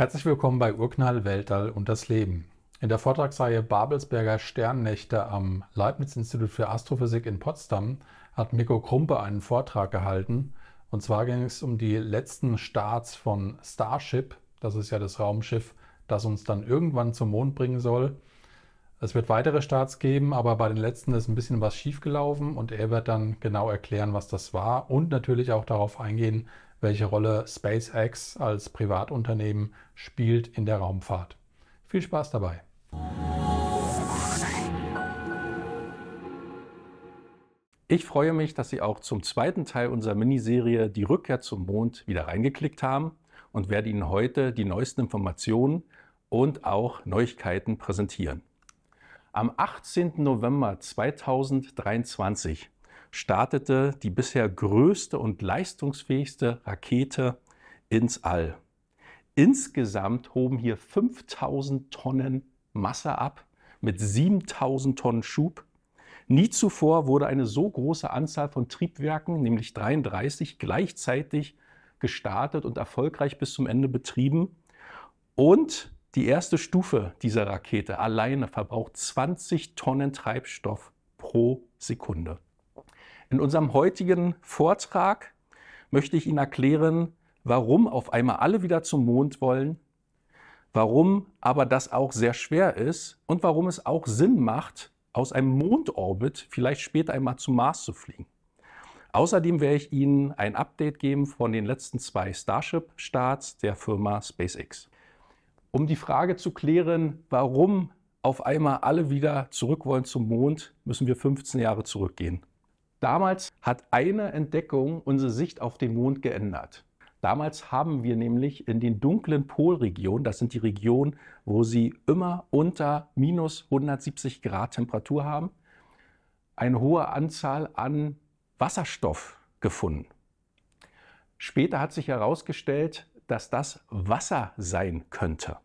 Herzlich willkommen bei Urknall, Weltall und das Leben. In der Vortragsreihe Babelsberger Sternnächte am Leibniz-Institut für Astrophysik in Potsdam hat Mikko Krumpe einen Vortrag gehalten. Und zwar ging es um die letzten Starts von Starship. Das ist ja das Raumschiff, das uns dann irgendwann zum Mond bringen soll. Es wird weitere Starts geben, aber bei den letzten ist ein bisschen was schiefgelaufen und er wird dann genau erklären, was das war und natürlich auch darauf eingehen, welche Rolle SpaceX als Privatunternehmen spielt in der Raumfahrt. Viel Spaß dabei! Ich freue mich, dass Sie auch zum zweiten Teil unserer Miniserie Die Rückkehr zum Mond wieder reingeklickt haben und werde Ihnen heute die neuesten Informationen und auch Neuigkeiten präsentieren. Am 18. November 2023 startete die bisher größte und leistungsfähigste Rakete ins All. Insgesamt hoben hier 5000 Tonnen Masse ab mit 7000 Tonnen Schub. Nie zuvor wurde eine so große Anzahl von Triebwerken, nämlich 33, gleichzeitig gestartet und erfolgreich bis zum Ende betrieben. Und die erste Stufe dieser Rakete alleine verbraucht 20 Tonnen Treibstoff pro Sekunde. In unserem heutigen Vortrag möchte ich Ihnen erklären, warum auf einmal alle wieder zum Mond wollen, warum aber das auch sehr schwer ist und warum es auch Sinn macht, aus einem Mondorbit vielleicht später einmal zum Mars zu fliegen. Außerdem werde ich Ihnen ein Update geben von den letzten zwei Starship-Starts der Firma SpaceX. Um die Frage zu klären, warum auf einmal alle wieder zurück wollen zum Mond, müssen wir 15 Jahre zurückgehen. Damals hat eine Entdeckung unsere Sicht auf den Mond geändert. Damals haben wir nämlich in den dunklen Polregionen, das sind die Regionen, wo sie immer unter minus 170 Grad Temperatur haben, eine hohe Anzahl an Wasserstoff gefunden. Später hat sich herausgestellt, dass das Wasser sein könnte.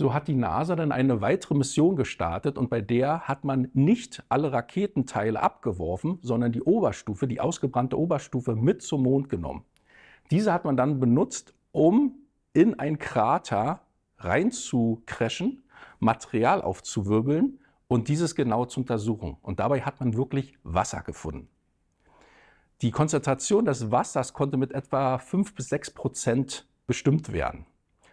So hat die NASA dann eine weitere Mission gestartet und bei der hat man nicht alle Raketenteile abgeworfen, sondern die Oberstufe, die ausgebrannte Oberstufe mit zum Mond genommen. Diese hat man dann benutzt, um in ein Krater rein zu crashen, Material aufzuwirbeln und dieses genau zu untersuchen. Und dabei hat man wirklich Wasser gefunden. Die Konzentration des Wassers konnte mit etwa 5 bis 6 Prozent bestimmt werden.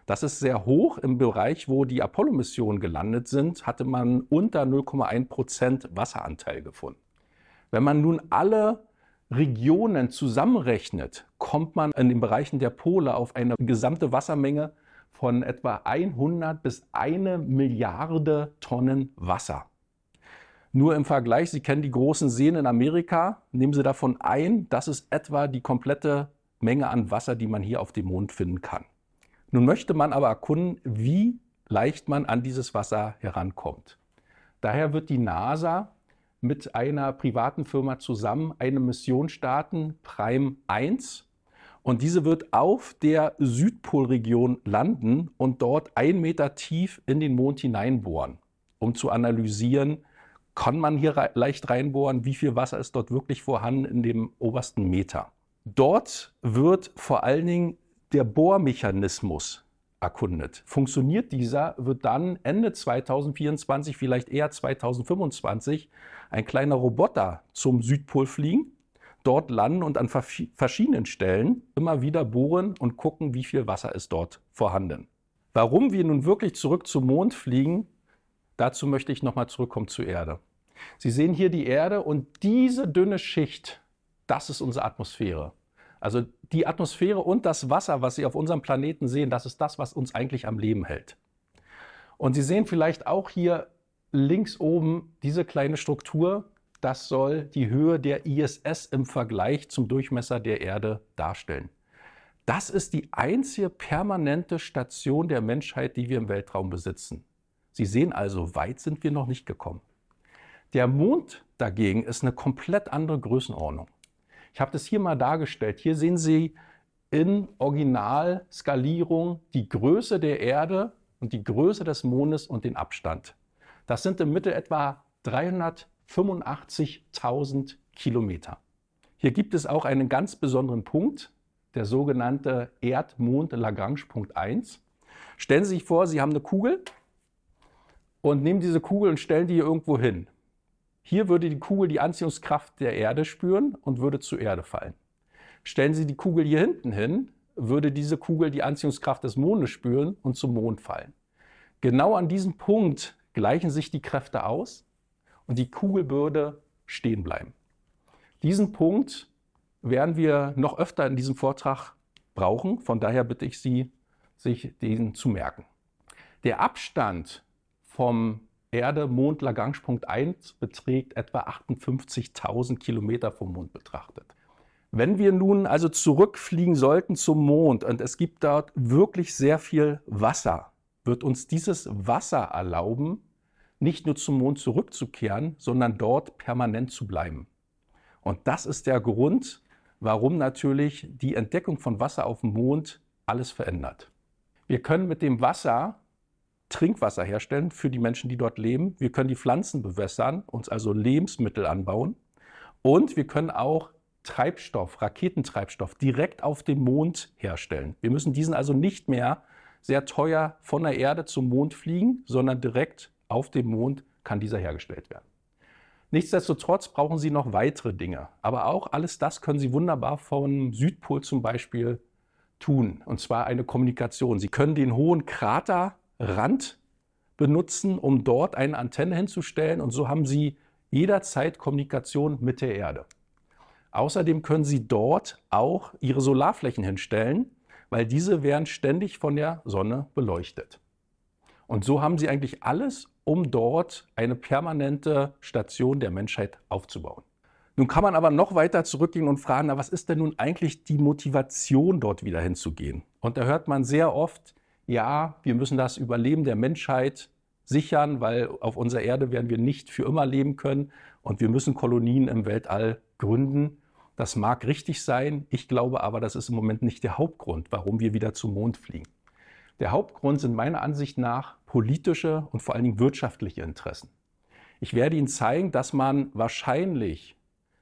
Das ist sehr hoch. Im Bereich, wo die Apollo-Missionen gelandet sind, hatte man unter 0,1 Prozent Wasseranteil gefunden. Wenn man nun alle Regionen zusammenrechnet, kommt man in den Bereichen der Pole auf eine gesamte Wassermenge von etwa 100 bis 1 Milliarde Tonnen Wasser. Nur im Vergleich, Sie kennen die großen Seen in Amerika, nehmen Sie davon ein, das ist etwa die komplette Menge an Wasser, die man hier auf dem Mond finden kann. Nun möchte man aber erkunden, wie leicht man an dieses Wasser herankommt. Daher wird die NASA mit einer privaten Firma zusammen eine Mission starten, Prime 1. Und diese wird auf der Südpolregion landen und dort einen Meter tief in den Mond hineinbohren, um zu analysieren, kann man hier leicht reinbohren, wie viel Wasser ist dort wirklich vorhanden in dem obersten Meter. Dort wird vor allen Dingen der Bohrmechanismus erkundet. Funktioniert dieser, wird dann Ende 2024, vielleicht eher 2025, ein kleiner Roboter zum Südpol fliegen, dort landen und an verschiedenen Stellen immer wieder bohren und gucken, wie viel Wasser ist dort vorhanden. Warum wir nun wirklich zurück zum Mond fliegen, dazu möchte ich nochmal zurückkommen zur Erde. Sie sehen hier die Erde und diese dünne Schicht, das ist unsere Atmosphäre. Also die Atmosphäre und das Wasser, was Sie auf unserem Planeten sehen, das ist das, was uns eigentlich am Leben hält. Und Sie sehen vielleicht auch hier links oben diese kleine Struktur. Das soll die Höhe der ISS im Vergleich zum Durchmesser der Erde darstellen. Das ist die einzige permanente Station der Menschheit, die wir im Weltraum besitzen. Sie sehen also, weit sind wir noch nicht gekommen. Der Mond dagegen ist eine komplett andere Größenordnung. Ich habe das hier mal dargestellt. Hier sehen Sie in Originalskalierung die Größe der Erde und die Größe des Mondes und den Abstand. Das sind im Mittel etwa 385.000 Kilometer. Hier gibt es auch einen ganz besonderen Punkt, der sogenannte erdmond lagrange punkt 1. Stellen Sie sich vor, Sie haben eine Kugel und nehmen diese Kugel und stellen die irgendwo hin. Hier würde die Kugel die Anziehungskraft der Erde spüren und würde zur Erde fallen. Stellen Sie die Kugel hier hinten hin, würde diese Kugel die Anziehungskraft des Mondes spüren und zum Mond fallen. Genau an diesem Punkt gleichen sich die Kräfte aus und die Kugel würde stehen bleiben. Diesen Punkt werden wir noch öfter in diesem Vortrag brauchen. Von daher bitte ich Sie, sich den zu merken. Der Abstand vom Erde mond lagrange 1 beträgt etwa 58.000 Kilometer vom Mond betrachtet. Wenn wir nun also zurückfliegen sollten zum Mond und es gibt dort wirklich sehr viel Wasser, wird uns dieses Wasser erlauben, nicht nur zum Mond zurückzukehren, sondern dort permanent zu bleiben. Und das ist der Grund, warum natürlich die Entdeckung von Wasser auf dem Mond alles verändert. Wir können mit dem Wasser Trinkwasser herstellen für die Menschen, die dort leben. Wir können die Pflanzen bewässern, uns also Lebensmittel anbauen. Und wir können auch Treibstoff, Raketentreibstoff direkt auf dem Mond herstellen. Wir müssen diesen also nicht mehr sehr teuer von der Erde zum Mond fliegen, sondern direkt auf dem Mond kann dieser hergestellt werden. Nichtsdestotrotz brauchen Sie noch weitere Dinge. Aber auch alles das können Sie wunderbar vom Südpol zum Beispiel tun. Und zwar eine Kommunikation. Sie können den hohen Krater Rand benutzen, um dort eine Antenne hinzustellen. Und so haben Sie jederzeit Kommunikation mit der Erde. Außerdem können Sie dort auch Ihre Solarflächen hinstellen, weil diese werden ständig von der Sonne beleuchtet. Und so haben Sie eigentlich alles, um dort eine permanente Station der Menschheit aufzubauen. Nun kann man aber noch weiter zurückgehen und fragen, na, was ist denn nun eigentlich die Motivation, dort wieder hinzugehen? Und da hört man sehr oft, ja, wir müssen das Überleben der Menschheit sichern, weil auf unserer Erde werden wir nicht für immer leben können und wir müssen Kolonien im Weltall gründen. Das mag richtig sein, ich glaube aber, das ist im Moment nicht der Hauptgrund, warum wir wieder zum Mond fliegen. Der Hauptgrund sind meiner Ansicht nach politische und vor allen Dingen wirtschaftliche Interessen. Ich werde Ihnen zeigen, dass man wahrscheinlich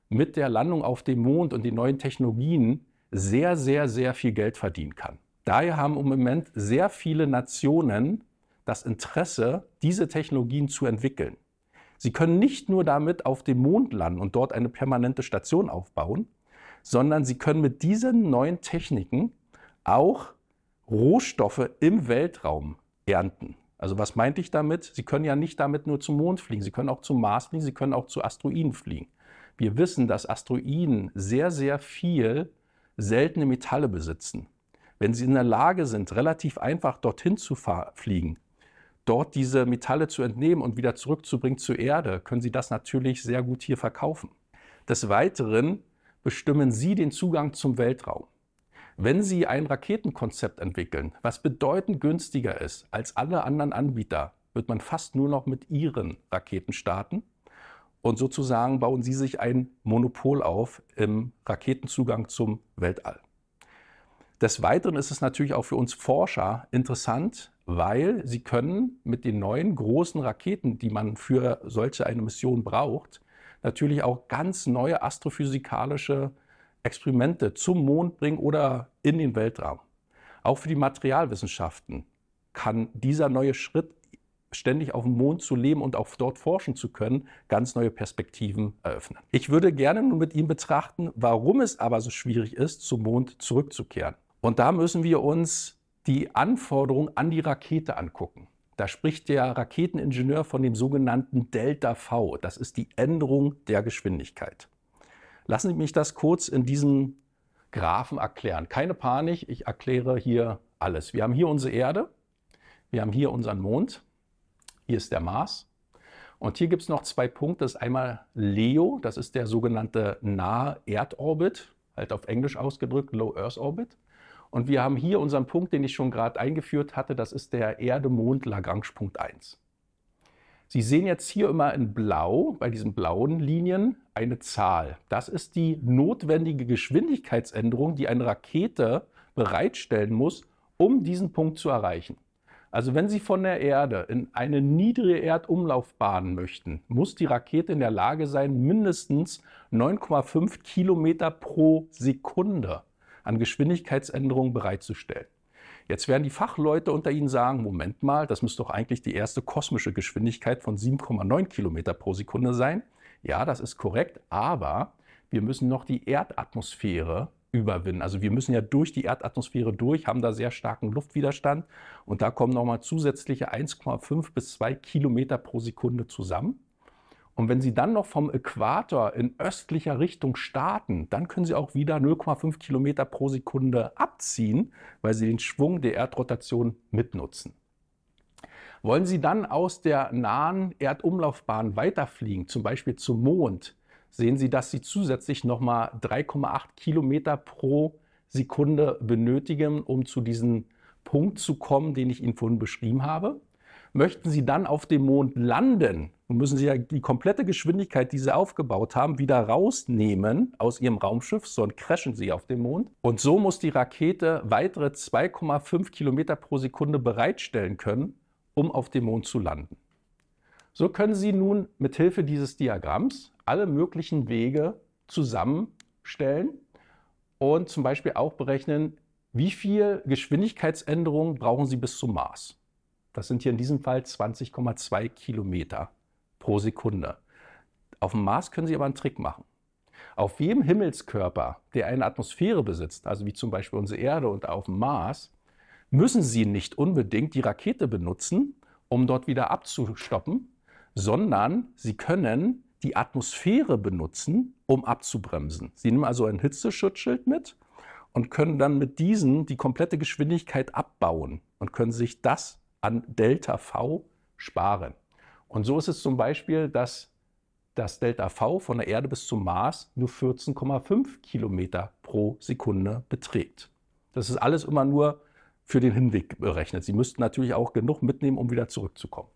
mit der Landung auf dem Mond und den neuen Technologien sehr, sehr, sehr viel Geld verdienen kann. Daher haben im Moment sehr viele Nationen das Interesse, diese Technologien zu entwickeln. Sie können nicht nur damit auf dem Mond landen und dort eine permanente Station aufbauen, sondern sie können mit diesen neuen Techniken auch Rohstoffe im Weltraum ernten. Also was meinte ich damit? Sie können ja nicht damit nur zum Mond fliegen, Sie können auch zum Mars fliegen, Sie können auch zu Asteroiden fliegen. Wir wissen, dass Asteroiden sehr, sehr viel seltene Metalle besitzen wenn sie in der Lage sind, relativ einfach dorthin zu fliegen, dort diese Metalle zu entnehmen und wieder zurückzubringen zur Erde, können sie das natürlich sehr gut hier verkaufen. Des Weiteren bestimmen sie den Zugang zum Weltraum. Wenn Sie ein Raketenkonzept entwickeln, was bedeutend günstiger ist als alle anderen Anbieter, wird man fast nur noch mit Ihren Raketen starten. Und sozusagen bauen Sie sich ein Monopol auf im Raketenzugang zum Weltall. Des Weiteren ist es natürlich auch für uns Forscher interessant, weil sie können mit den neuen großen Raketen, die man für solche eine Mission braucht, natürlich auch ganz neue astrophysikalische Experimente zum Mond bringen oder in den Weltraum. Auch für die Materialwissenschaften kann dieser neue Schritt, ständig auf dem Mond zu leben und auch dort forschen zu können, ganz neue Perspektiven eröffnen. Ich würde gerne nun mit Ihnen betrachten, warum es aber so schwierig ist, zum Mond zurückzukehren. Und da müssen wir uns die Anforderungen an die Rakete angucken. Da spricht der Raketeningenieur von dem sogenannten Delta V. Das ist die Änderung der Geschwindigkeit. Lassen Sie mich das kurz in diesem Graphen erklären. Keine Panik, ich erkläre hier alles. Wir haben hier unsere Erde, wir haben hier unseren Mond, hier ist der Mars. Und hier gibt es noch zwei Punkte. Das ist einmal LEO, das ist der sogenannte nahe Erdorbit, halt auf Englisch ausgedrückt Low Earth Orbit. Und wir haben hier unseren Punkt, den ich schon gerade eingeführt hatte, das ist der Erde-Mond-Lagrange-Punkt 1. Sie sehen jetzt hier immer in blau, bei diesen blauen Linien, eine Zahl. Das ist die notwendige Geschwindigkeitsänderung, die eine Rakete bereitstellen muss, um diesen Punkt zu erreichen. Also wenn Sie von der Erde in eine niedrige Erdumlaufbahn möchten, muss die Rakete in der Lage sein, mindestens 9,5 Kilometer pro Sekunde an Geschwindigkeitsänderungen bereitzustellen. Jetzt werden die Fachleute unter Ihnen sagen, Moment mal, das müsste doch eigentlich die erste kosmische Geschwindigkeit von 7,9 Kilometer pro Sekunde sein. Ja, das ist korrekt, aber wir müssen noch die Erdatmosphäre überwinden. Also wir müssen ja durch die Erdatmosphäre durch, haben da sehr starken Luftwiderstand und da kommen nochmal zusätzliche 1,5 bis 2 Kilometer pro Sekunde zusammen. Und wenn Sie dann noch vom Äquator in östlicher Richtung starten, dann können Sie auch wieder 0,5 Kilometer pro Sekunde abziehen, weil Sie den Schwung der Erdrotation mitnutzen. Wollen Sie dann aus der nahen Erdumlaufbahn weiterfliegen, zum Beispiel zum Mond, sehen Sie, dass Sie zusätzlich nochmal 3,8 Kilometer pro Sekunde benötigen, um zu diesem Punkt zu kommen, den ich Ihnen vorhin beschrieben habe. Möchten Sie dann auf dem Mond landen, und müssen sie ja die komplette Geschwindigkeit, die sie aufgebaut haben, wieder rausnehmen aus ihrem Raumschiff, sonst crashen sie auf dem Mond. Und so muss die Rakete weitere 2,5 Kilometer pro Sekunde bereitstellen können, um auf dem Mond zu landen. So können Sie nun mit Hilfe dieses Diagramms alle möglichen Wege zusammenstellen und zum Beispiel auch berechnen, wie viel Geschwindigkeitsänderung brauchen Sie bis zum Mars. Das sind hier in diesem Fall 20,2 Kilometer pro Sekunde. Auf dem Mars können Sie aber einen Trick machen. Auf jedem Himmelskörper, der eine Atmosphäre besitzt, also wie zum Beispiel unsere Erde und auf dem Mars, müssen Sie nicht unbedingt die Rakete benutzen, um dort wieder abzustoppen, sondern Sie können die Atmosphäre benutzen, um abzubremsen. Sie nehmen also ein Hitzeschutzschild mit und können dann mit diesen die komplette Geschwindigkeit abbauen und können sich das an Delta V sparen. Und so ist es zum Beispiel, dass das Delta V von der Erde bis zum Mars nur 14,5 Kilometer pro Sekunde beträgt. Das ist alles immer nur für den Hinweg berechnet. Sie müssten natürlich auch genug mitnehmen, um wieder zurückzukommen.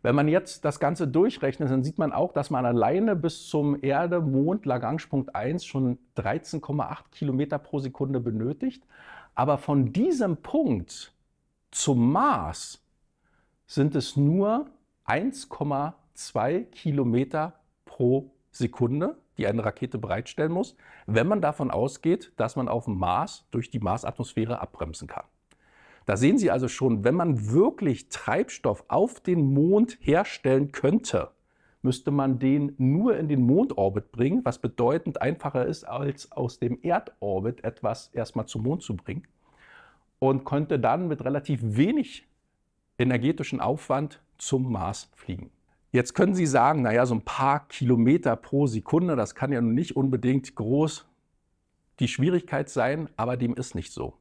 Wenn man jetzt das Ganze durchrechnet, dann sieht man auch, dass man alleine bis zum Erde-Mond-Lagrange-Punkt 1 schon 13,8 Kilometer pro Sekunde benötigt. Aber von diesem Punkt zum Mars sind es nur 1,2 Kilometer pro Sekunde, die eine Rakete bereitstellen muss, wenn man davon ausgeht, dass man auf dem Mars durch die Marsatmosphäre abbremsen kann. Da sehen Sie also schon, wenn man wirklich Treibstoff auf den Mond herstellen könnte, müsste man den nur in den Mondorbit bringen, was bedeutend einfacher ist, als aus dem Erdorbit etwas erstmal zum Mond zu bringen. Und könnte dann mit relativ wenig energetischen Aufwand zum Mars fliegen. Jetzt können Sie sagen, naja, so ein paar Kilometer pro Sekunde, das kann ja nun nicht unbedingt groß die Schwierigkeit sein, aber dem ist nicht so.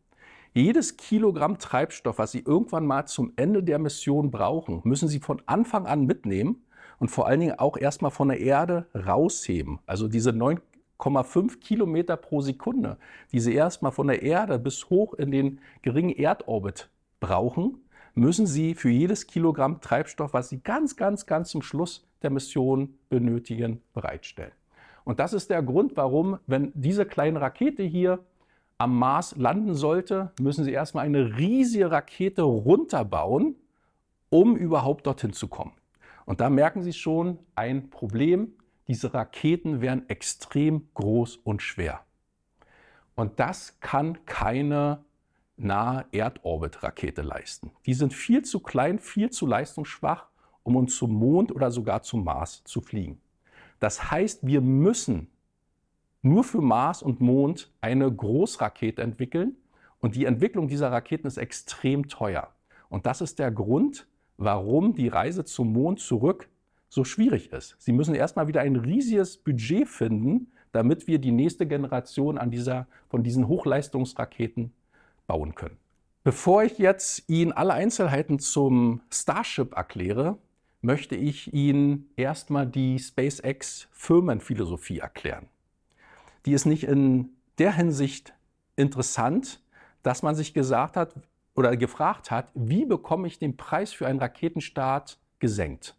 Jedes Kilogramm Treibstoff, was Sie irgendwann mal zum Ende der Mission brauchen, müssen Sie von Anfang an mitnehmen und vor allen Dingen auch erstmal von der Erde rausheben. Also diese 9,5 Kilometer pro Sekunde, die Sie erstmal von der Erde bis hoch in den geringen Erdorbit brauchen, müssen Sie für jedes Kilogramm Treibstoff, was Sie ganz, ganz, ganz zum Schluss der Mission benötigen, bereitstellen. Und das ist der Grund, warum, wenn diese kleine Rakete hier am Mars landen sollte, müssen Sie erstmal eine riesige Rakete runterbauen, um überhaupt dorthin zu kommen. Und da merken Sie schon ein Problem. Diese Raketen wären extrem groß und schwer. Und das kann keine nahe Erdorbit-Rakete leisten. Die sind viel zu klein, viel zu leistungsschwach, um uns zum Mond oder sogar zum Mars zu fliegen. Das heißt, wir müssen nur für Mars und Mond eine Großrakete entwickeln. Und die Entwicklung dieser Raketen ist extrem teuer. Und das ist der Grund, warum die Reise zum Mond zurück so schwierig ist. Sie müssen erstmal wieder ein riesiges Budget finden, damit wir die nächste Generation an dieser, von diesen Hochleistungsraketen bauen können. Bevor ich jetzt Ihnen alle Einzelheiten zum Starship erkläre, möchte ich Ihnen erstmal die SpaceX Firmenphilosophie erklären. Die ist nicht in der Hinsicht interessant, dass man sich gesagt hat oder gefragt hat, wie bekomme ich den Preis für einen Raketenstart gesenkt?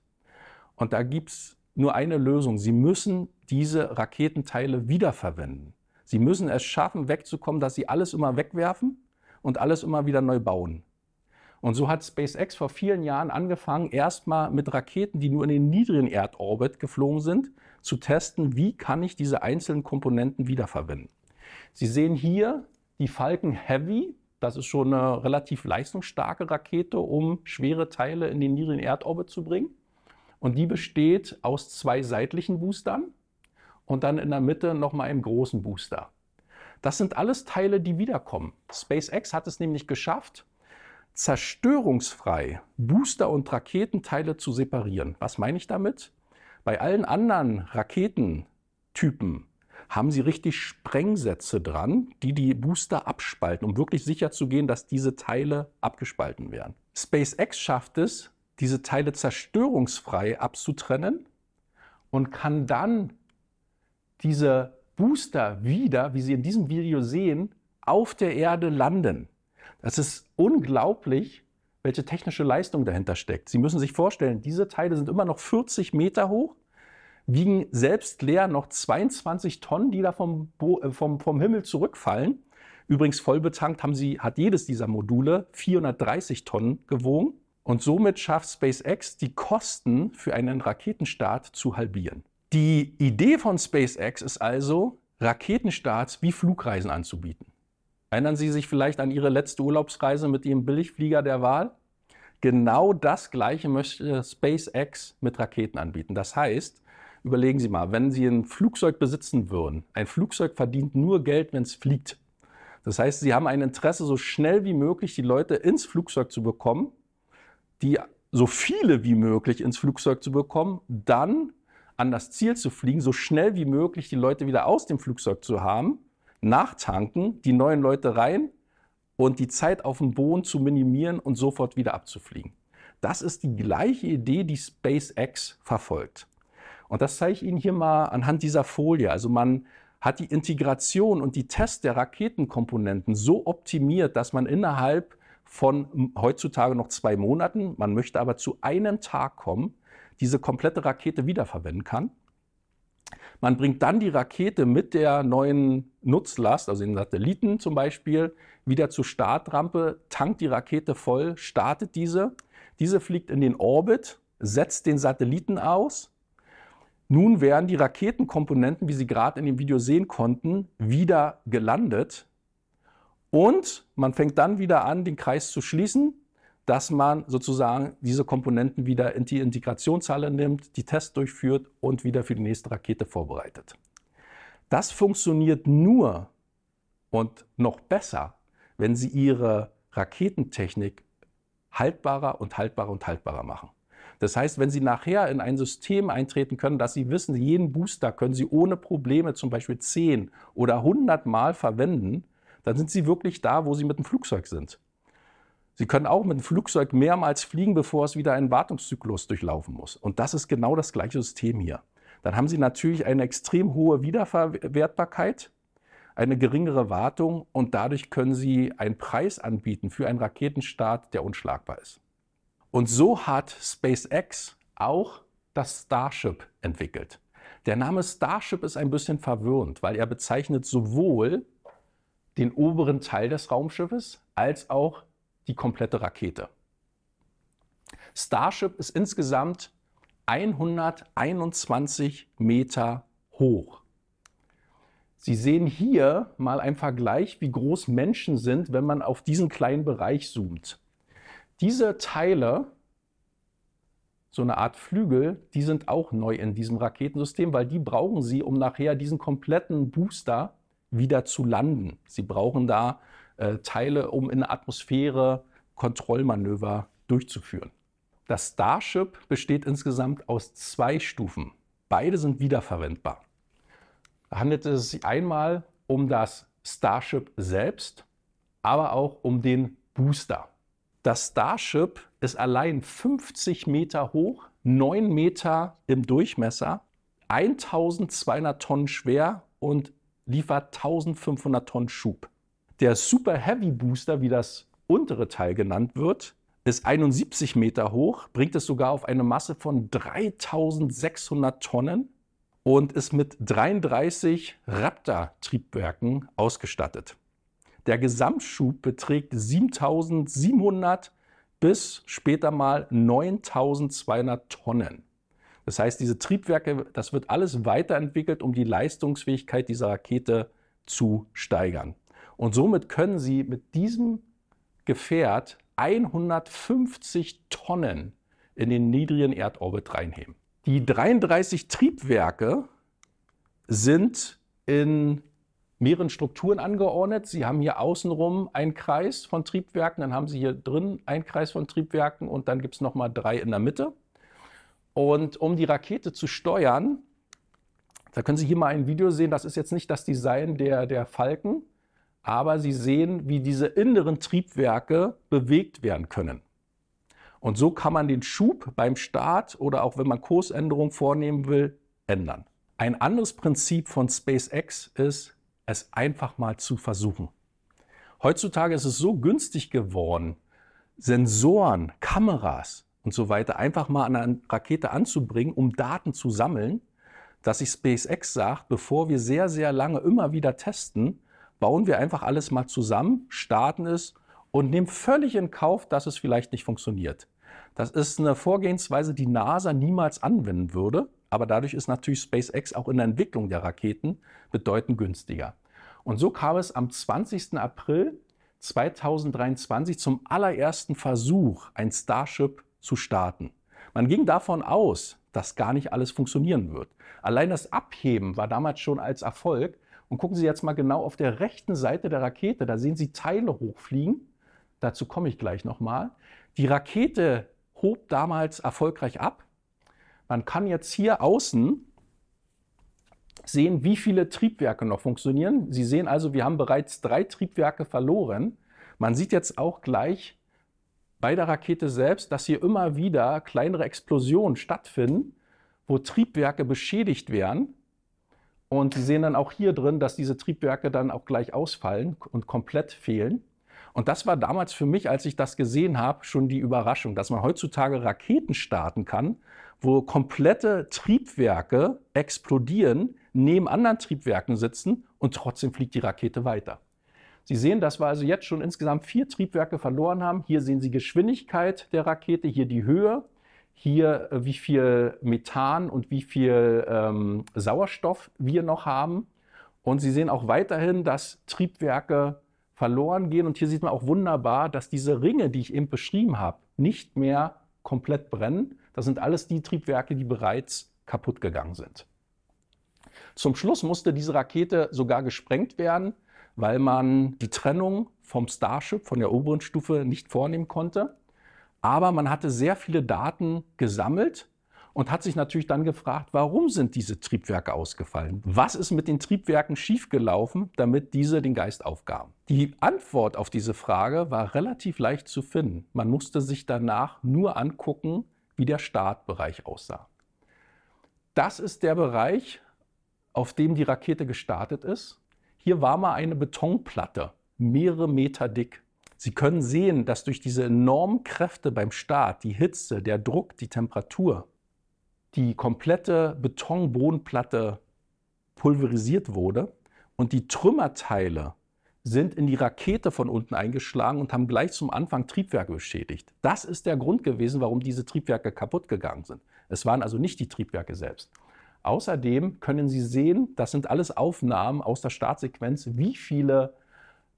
Und da gibt es nur eine Lösung. Sie müssen diese Raketenteile wiederverwenden. Sie müssen es schaffen, wegzukommen, dass sie alles immer wegwerfen, und alles immer wieder neu bauen. Und so hat SpaceX vor vielen Jahren angefangen, erstmal mit Raketen, die nur in den niedrigen Erdorbit geflogen sind, zu testen, wie kann ich diese einzelnen Komponenten wiederverwenden. Sie sehen hier die Falcon Heavy. Das ist schon eine relativ leistungsstarke Rakete, um schwere Teile in den niedrigen Erdorbit zu bringen. Und die besteht aus zwei seitlichen Boostern und dann in der Mitte nochmal einem großen Booster. Das sind alles Teile, die wiederkommen. SpaceX hat es nämlich geschafft, zerstörungsfrei Booster und Raketenteile zu separieren. Was meine ich damit? Bei allen anderen Raketentypen haben sie richtig Sprengsätze dran, die die Booster abspalten, um wirklich sicherzugehen, dass diese Teile abgespalten werden. SpaceX schafft es, diese Teile zerstörungsfrei abzutrennen und kann dann diese Booster wieder, wie Sie in diesem Video sehen, auf der Erde landen. Das ist unglaublich, welche technische Leistung dahinter steckt. Sie müssen sich vorstellen, diese Teile sind immer noch 40 Meter hoch, wiegen selbst leer noch 22 Tonnen, die da vom, Bo äh, vom, vom Himmel zurückfallen. Übrigens vollbetankt haben sie, hat jedes dieser Module 430 Tonnen gewogen. Und somit schafft SpaceX, die Kosten für einen Raketenstart zu halbieren. Die Idee von SpaceX ist also, Raketenstarts wie Flugreisen anzubieten. Erinnern Sie sich vielleicht an Ihre letzte Urlaubsreise mit Ihrem Billigflieger der Wahl? Genau das Gleiche möchte SpaceX mit Raketen anbieten. Das heißt, überlegen Sie mal, wenn Sie ein Flugzeug besitzen würden, ein Flugzeug verdient nur Geld, wenn es fliegt. Das heißt, Sie haben ein Interesse, so schnell wie möglich die Leute ins Flugzeug zu bekommen, die so viele wie möglich ins Flugzeug zu bekommen, dann an das Ziel zu fliegen, so schnell wie möglich die Leute wieder aus dem Flugzeug zu haben, nachtanken, die neuen Leute rein und die Zeit auf dem Boden zu minimieren und sofort wieder abzufliegen. Das ist die gleiche Idee, die SpaceX verfolgt. Und das zeige ich Ihnen hier mal anhand dieser Folie. Also man hat die Integration und die Tests der Raketenkomponenten so optimiert, dass man innerhalb von heutzutage noch zwei Monaten, man möchte aber zu einem Tag kommen, diese komplette Rakete wiederverwenden kann. Man bringt dann die Rakete mit der neuen Nutzlast, also den Satelliten zum Beispiel, wieder zur Startrampe, tankt die Rakete voll, startet diese. Diese fliegt in den Orbit, setzt den Satelliten aus. Nun werden die Raketenkomponenten, wie Sie gerade in dem Video sehen konnten, wieder gelandet. Und man fängt dann wieder an, den Kreis zu schließen, dass man sozusagen diese Komponenten wieder in die Integrationshalle nimmt, die Tests durchführt und wieder für die nächste Rakete vorbereitet. Das funktioniert nur und noch besser, wenn Sie Ihre Raketentechnik haltbarer und haltbarer und haltbarer machen. Das heißt, wenn Sie nachher in ein System eintreten können, dass Sie wissen, jeden Booster können Sie ohne Probleme zum Beispiel 10 oder 100 Mal verwenden, dann sind Sie wirklich da, wo Sie mit dem Flugzeug sind. Sie können auch mit dem Flugzeug mehrmals fliegen, bevor es wieder einen Wartungszyklus durchlaufen muss. Und das ist genau das gleiche System hier. Dann haben Sie natürlich eine extrem hohe Wiederverwertbarkeit, eine geringere Wartung und dadurch können Sie einen Preis anbieten für einen Raketenstart, der unschlagbar ist. Und so hat SpaceX auch das Starship entwickelt. Der Name Starship ist ein bisschen verwirrend, weil er bezeichnet sowohl den oberen Teil des Raumschiffes als auch die komplette Rakete. Starship ist insgesamt 121 Meter hoch. Sie sehen hier mal einen Vergleich, wie groß Menschen sind, wenn man auf diesen kleinen Bereich zoomt. Diese Teile, so eine Art Flügel, die sind auch neu in diesem Raketensystem, weil die brauchen sie, um nachher diesen kompletten Booster wieder zu landen. Sie brauchen da äh, Teile, um in der Atmosphäre Kontrollmanöver durchzuführen. Das Starship besteht insgesamt aus zwei Stufen. Beide sind wiederverwendbar. Da handelt es sich einmal um das Starship selbst, aber auch um den Booster. Das Starship ist allein 50 Meter hoch, 9 Meter im Durchmesser, 1200 Tonnen schwer und liefert 1500 Tonnen Schub. Der Super Heavy Booster, wie das untere Teil genannt wird, ist 71 Meter hoch, bringt es sogar auf eine Masse von 3600 Tonnen und ist mit 33 Raptor-Triebwerken ausgestattet. Der Gesamtschub beträgt 7700 bis später mal 9200 Tonnen. Das heißt, diese Triebwerke, das wird alles weiterentwickelt, um die Leistungsfähigkeit dieser Rakete zu steigern. Und somit können sie mit diesem Gefährt 150 Tonnen in den niedrigen Erdorbit reinheben. Die 33 Triebwerke sind in mehreren Strukturen angeordnet. Sie haben hier außenrum einen Kreis von Triebwerken, dann haben Sie hier drin einen Kreis von Triebwerken und dann gibt es nochmal drei in der Mitte. Und um die Rakete zu steuern, da können Sie hier mal ein Video sehen, das ist jetzt nicht das Design der, der Falken, aber sie sehen, wie diese inneren Triebwerke bewegt werden können. Und so kann man den Schub beim Start oder auch wenn man Kursänderungen vornehmen will, ändern. Ein anderes Prinzip von SpaceX ist, es einfach mal zu versuchen. Heutzutage ist es so günstig geworden, Sensoren, Kameras und so weiter einfach mal an eine Rakete anzubringen, um Daten zu sammeln, dass sich SpaceX sagt, bevor wir sehr, sehr lange immer wieder testen, bauen wir einfach alles mal zusammen, starten es und nehmen völlig in Kauf, dass es vielleicht nicht funktioniert. Das ist eine Vorgehensweise, die NASA niemals anwenden würde, aber dadurch ist natürlich SpaceX auch in der Entwicklung der Raketen bedeutend günstiger. Und so kam es am 20. April 2023 zum allerersten Versuch, ein Starship zu starten. Man ging davon aus, dass gar nicht alles funktionieren wird. Allein das Abheben war damals schon als Erfolg und gucken Sie jetzt mal genau auf der rechten Seite der Rakete, da sehen Sie Teile hochfliegen. Dazu komme ich gleich nochmal. Die Rakete hob damals erfolgreich ab. Man kann jetzt hier außen sehen, wie viele Triebwerke noch funktionieren. Sie sehen also, wir haben bereits drei Triebwerke verloren. Man sieht jetzt auch gleich bei der Rakete selbst, dass hier immer wieder kleinere Explosionen stattfinden, wo Triebwerke beschädigt werden. Und Sie sehen dann auch hier drin, dass diese Triebwerke dann auch gleich ausfallen und komplett fehlen. Und das war damals für mich, als ich das gesehen habe, schon die Überraschung, dass man heutzutage Raketen starten kann, wo komplette Triebwerke explodieren, neben anderen Triebwerken sitzen und trotzdem fliegt die Rakete weiter. Sie sehen, dass wir also jetzt schon insgesamt vier Triebwerke verloren haben. Hier sehen Sie Geschwindigkeit der Rakete, hier die Höhe hier, äh, wie viel Methan und wie viel ähm, Sauerstoff wir noch haben. Und Sie sehen auch weiterhin, dass Triebwerke verloren gehen. Und hier sieht man auch wunderbar, dass diese Ringe, die ich eben beschrieben habe, nicht mehr komplett brennen. Das sind alles die Triebwerke, die bereits kaputt gegangen sind. Zum Schluss musste diese Rakete sogar gesprengt werden, weil man die Trennung vom Starship, von der oberen Stufe, nicht vornehmen konnte. Aber man hatte sehr viele Daten gesammelt und hat sich natürlich dann gefragt, warum sind diese Triebwerke ausgefallen? Was ist mit den Triebwerken schiefgelaufen, damit diese den Geist aufgaben? Die Antwort auf diese Frage war relativ leicht zu finden. Man musste sich danach nur angucken, wie der Startbereich aussah. Das ist der Bereich, auf dem die Rakete gestartet ist. Hier war mal eine Betonplatte, mehrere Meter dick. Sie können sehen, dass durch diese enormen Kräfte beim Start, die Hitze, der Druck, die Temperatur, die komplette Betonbodenplatte pulverisiert wurde und die Trümmerteile sind in die Rakete von unten eingeschlagen und haben gleich zum Anfang Triebwerke beschädigt. Das ist der Grund gewesen, warum diese Triebwerke kaputt gegangen sind. Es waren also nicht die Triebwerke selbst. Außerdem können Sie sehen, das sind alles Aufnahmen aus der Startsequenz, wie viele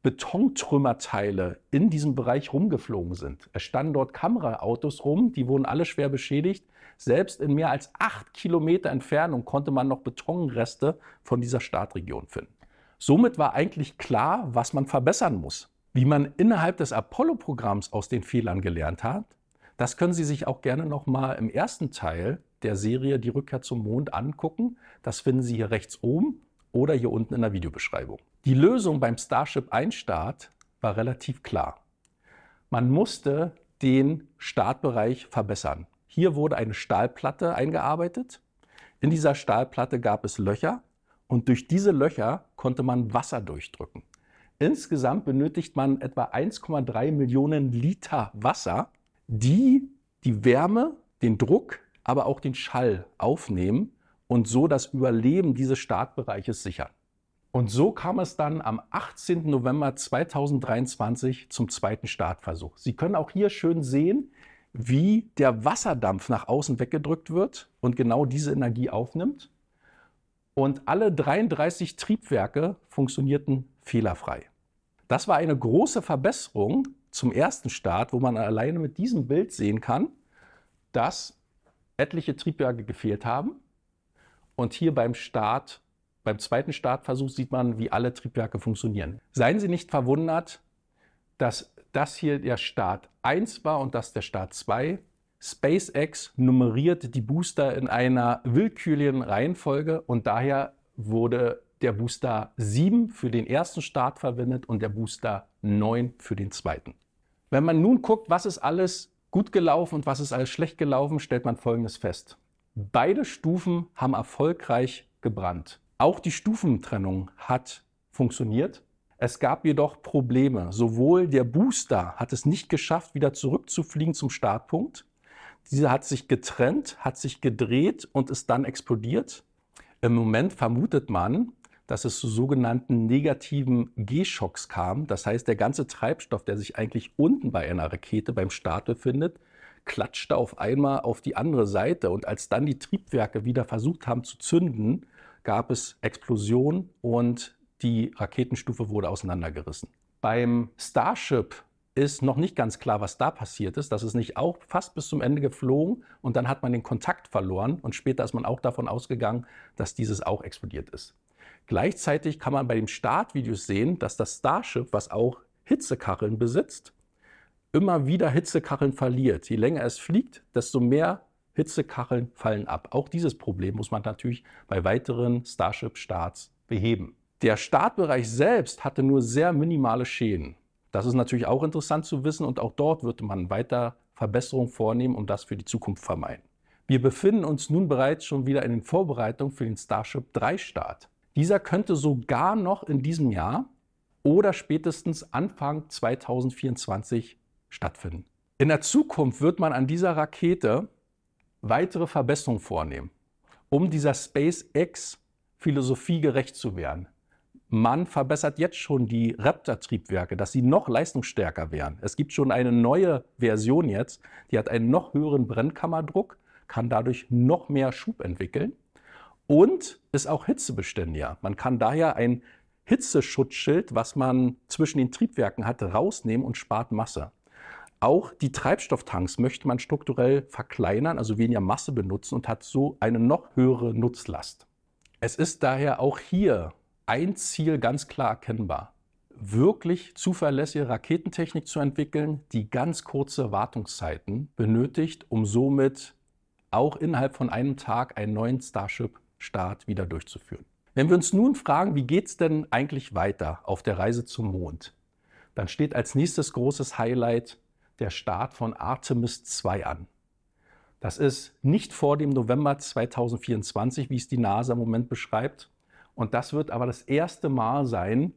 Betontrümmerteile in diesem Bereich rumgeflogen sind. Es standen dort Kameraautos rum, die wurden alle schwer beschädigt. Selbst in mehr als acht Kilometer Entfernung konnte man noch Betonreste von dieser Startregion finden. Somit war eigentlich klar, was man verbessern muss. Wie man innerhalb des Apollo-Programms aus den Fehlern gelernt hat, das können Sie sich auch gerne nochmal im ersten Teil der Serie Die Rückkehr zum Mond angucken. Das finden Sie hier rechts oben oder hier unten in der Videobeschreibung. Die Lösung beim Starship-Einstart war relativ klar. Man musste den Startbereich verbessern. Hier wurde eine Stahlplatte eingearbeitet. In dieser Stahlplatte gab es Löcher und durch diese Löcher konnte man Wasser durchdrücken. Insgesamt benötigt man etwa 1,3 Millionen Liter Wasser, die die Wärme, den Druck, aber auch den Schall aufnehmen und so das Überleben dieses Startbereiches sichern. Und so kam es dann am 18. November 2023 zum zweiten Startversuch. Sie können auch hier schön sehen, wie der Wasserdampf nach außen weggedrückt wird und genau diese Energie aufnimmt. Und alle 33 Triebwerke funktionierten fehlerfrei. Das war eine große Verbesserung zum ersten Start, wo man alleine mit diesem Bild sehen kann, dass etliche Triebwerke gefehlt haben. Und hier beim Start beim zweiten Startversuch sieht man, wie alle Triebwerke funktionieren. Seien Sie nicht verwundert, dass das hier der Start 1 war und das der Start 2. SpaceX nummeriert die Booster in einer willkürlichen Reihenfolge und daher wurde der Booster 7 für den ersten Start verwendet und der Booster 9 für den zweiten. Wenn man nun guckt, was ist alles gut gelaufen und was ist alles schlecht gelaufen, stellt man Folgendes fest. Beide Stufen haben erfolgreich gebrannt. Auch die Stufentrennung hat funktioniert. Es gab jedoch Probleme. Sowohl der Booster hat es nicht geschafft, wieder zurückzufliegen zum Startpunkt. Dieser hat sich getrennt, hat sich gedreht und ist dann explodiert. Im Moment vermutet man, dass es zu sogenannten negativen G-Schocks kam. Das heißt, der ganze Treibstoff, der sich eigentlich unten bei einer Rakete beim Start befindet, klatschte auf einmal auf die andere Seite. Und als dann die Triebwerke wieder versucht haben zu zünden, gab es Explosion und die Raketenstufe wurde auseinandergerissen. Beim Starship ist noch nicht ganz klar, was da passiert ist. Das ist nicht auch fast bis zum Ende geflogen und dann hat man den Kontakt verloren und später ist man auch davon ausgegangen, dass dieses auch explodiert ist. Gleichzeitig kann man bei den Startvideos sehen, dass das Starship, was auch Hitzekacheln besitzt, immer wieder Hitzekacheln verliert. Je länger es fliegt, desto mehr Hitzekacheln fallen ab. Auch dieses Problem muss man natürlich bei weiteren Starship-Starts beheben. Der Startbereich selbst hatte nur sehr minimale Schäden. Das ist natürlich auch interessant zu wissen und auch dort würde man weiter Verbesserungen vornehmen, und das für die Zukunft vermeiden. Wir befinden uns nun bereits schon wieder in den Vorbereitungen für den Starship 3 Start. Dieser könnte sogar noch in diesem Jahr oder spätestens Anfang 2024 stattfinden. In der Zukunft wird man an dieser Rakete weitere Verbesserungen vornehmen, um dieser SpaceX-Philosophie gerecht zu werden. Man verbessert jetzt schon die Raptor-Triebwerke, dass sie noch leistungsstärker werden. Es gibt schon eine neue Version jetzt, die hat einen noch höheren Brennkammerdruck, kann dadurch noch mehr Schub entwickeln und ist auch hitzebeständiger. Man kann daher ein Hitzeschutzschild, was man zwischen den Triebwerken hat, rausnehmen und spart Masse. Auch die Treibstofftanks möchte man strukturell verkleinern, also weniger Masse benutzen und hat so eine noch höhere Nutzlast. Es ist daher auch hier ein Ziel ganz klar erkennbar. Wirklich zuverlässige Raketentechnik zu entwickeln, die ganz kurze Wartungszeiten benötigt, um somit auch innerhalb von einem Tag einen neuen Starship-Start wieder durchzuführen. Wenn wir uns nun fragen, wie geht es denn eigentlich weiter auf der Reise zum Mond, dann steht als nächstes großes Highlight der Start von Artemis 2 an. Das ist nicht vor dem November 2024, wie es die NASA im Moment beschreibt. Und das wird aber das erste Mal sein,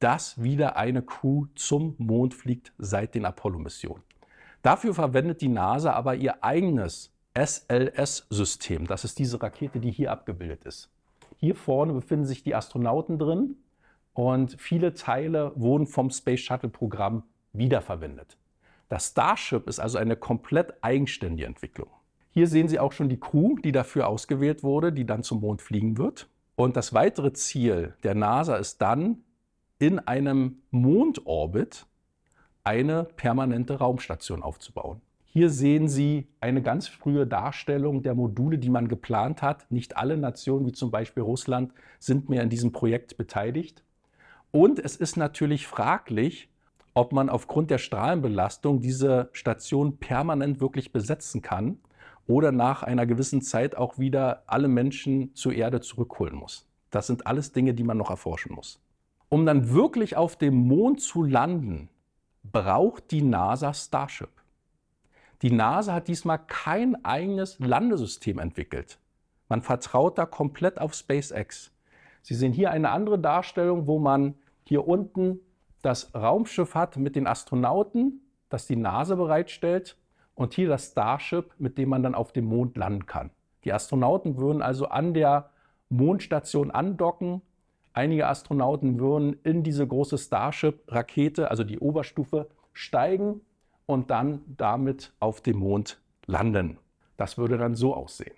dass wieder eine Crew zum Mond fliegt seit den Apollo-Missionen. Dafür verwendet die NASA aber ihr eigenes SLS-System. Das ist diese Rakete, die hier abgebildet ist. Hier vorne befinden sich die Astronauten drin und viele Teile wurden vom Space Shuttle-Programm wiederverwendet. Das Starship ist also eine komplett eigenständige Entwicklung. Hier sehen Sie auch schon die Crew, die dafür ausgewählt wurde, die dann zum Mond fliegen wird. Und das weitere Ziel der NASA ist dann, in einem Mondorbit eine permanente Raumstation aufzubauen. Hier sehen Sie eine ganz frühe Darstellung der Module, die man geplant hat. Nicht alle Nationen, wie zum Beispiel Russland, sind mehr in diesem Projekt beteiligt. Und es ist natürlich fraglich, ob man aufgrund der Strahlenbelastung diese Station permanent wirklich besetzen kann oder nach einer gewissen Zeit auch wieder alle Menschen zur Erde zurückholen muss. Das sind alles Dinge, die man noch erforschen muss. Um dann wirklich auf dem Mond zu landen, braucht die NASA Starship. Die NASA hat diesmal kein eigenes Landesystem entwickelt. Man vertraut da komplett auf SpaceX. Sie sehen hier eine andere Darstellung, wo man hier unten das Raumschiff hat mit den Astronauten, das die NASA bereitstellt, und hier das Starship, mit dem man dann auf dem Mond landen kann. Die Astronauten würden also an der Mondstation andocken. Einige Astronauten würden in diese große Starship-Rakete, also die Oberstufe, steigen und dann damit auf dem Mond landen. Das würde dann so aussehen.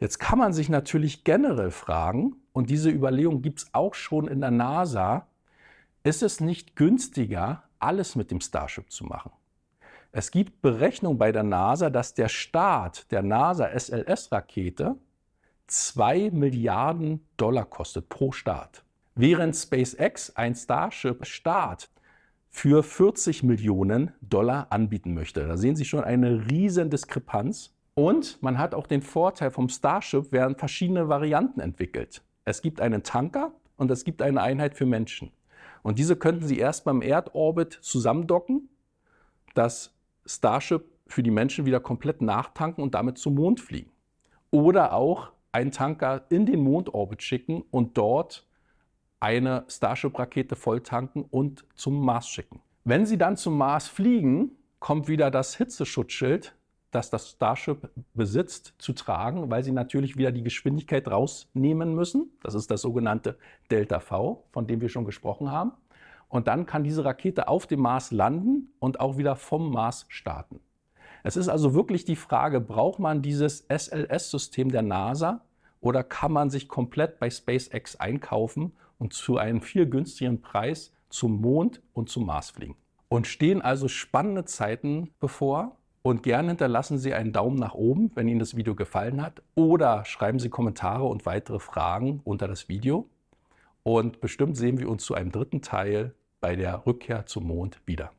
Jetzt kann man sich natürlich generell fragen, und diese Überlegung gibt es auch schon in der NASA, ist es nicht günstiger, alles mit dem Starship zu machen? Es gibt Berechnungen bei der NASA, dass der Start der NASA-SLS-Rakete 2 Milliarden Dollar kostet pro Start. Während SpaceX ein Starship-Start für 40 Millionen Dollar anbieten möchte. Da sehen Sie schon eine riesen Diskrepanz. Und man hat auch den Vorteil vom Starship, werden verschiedene Varianten entwickelt. Es gibt einen Tanker und es gibt eine Einheit für Menschen. Und diese könnten sie erst beim Erdorbit zusammendocken, das Starship für die Menschen wieder komplett nachtanken und damit zum Mond fliegen. Oder auch einen Tanker in den Mondorbit schicken und dort eine Starship-Rakete volltanken und zum Mars schicken. Wenn sie dann zum Mars fliegen, kommt wieder das Hitzeschutzschild dass das Starship besitzt, zu tragen, weil sie natürlich wieder die Geschwindigkeit rausnehmen müssen. Das ist das sogenannte Delta V, von dem wir schon gesprochen haben. Und dann kann diese Rakete auf dem Mars landen und auch wieder vom Mars starten. Es ist also wirklich die Frage, braucht man dieses SLS-System der NASA oder kann man sich komplett bei SpaceX einkaufen und zu einem viel günstigeren Preis zum Mond und zum Mars fliegen? Und stehen also spannende Zeiten bevor, und gerne hinterlassen Sie einen Daumen nach oben, wenn Ihnen das Video gefallen hat. Oder schreiben Sie Kommentare und weitere Fragen unter das Video. Und bestimmt sehen wir uns zu einem dritten Teil bei der Rückkehr zum Mond wieder.